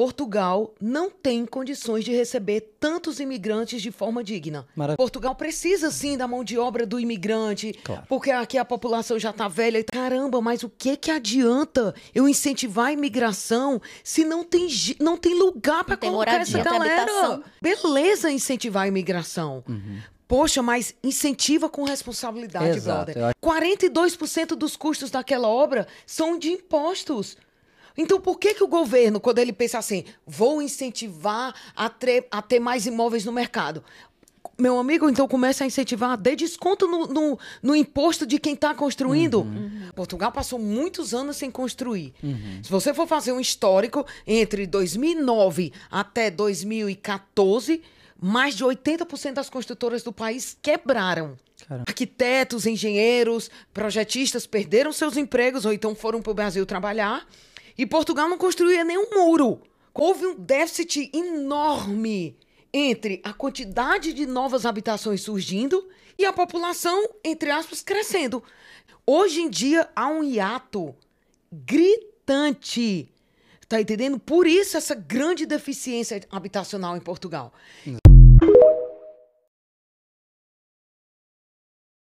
Portugal não tem condições de receber tantos imigrantes de forma digna. Maravilha. Portugal precisa sim da mão de obra do imigrante, claro. porque aqui a população já está velha. Caramba, mas o que que adianta eu incentivar a imigração se não tem, não tem lugar para colocar moradia, essa galera? Beleza incentivar a imigração. Uhum. Poxa, mas incentiva com responsabilidade, Exato. brother. 42% dos custos daquela obra são de impostos. Então, por que, que o governo, quando ele pensa assim, vou incentivar a, tre- a ter mais imóveis no mercado? Meu amigo, então começa a incentivar, dê desconto no, no, no imposto de quem está construindo. Uhum. uhum. Portugal passou muitos anos sem construir. Uhum. Se você for fazer um histórico, entre 2009 até 2014, mais de 80% das construtoras do país quebraram. Caramba. Arquitetos, engenheiros, projetistas perderam seus empregos ou então foram para o Brasil trabalhar. E Portugal não construía nenhum muro. Houve um déficit enorme entre a quantidade de novas habitações surgindo e a população, entre aspas, crescendo. Hoje em dia há um hiato gritante. Está entendendo? Por isso essa grande deficiência habitacional em Portugal. Não.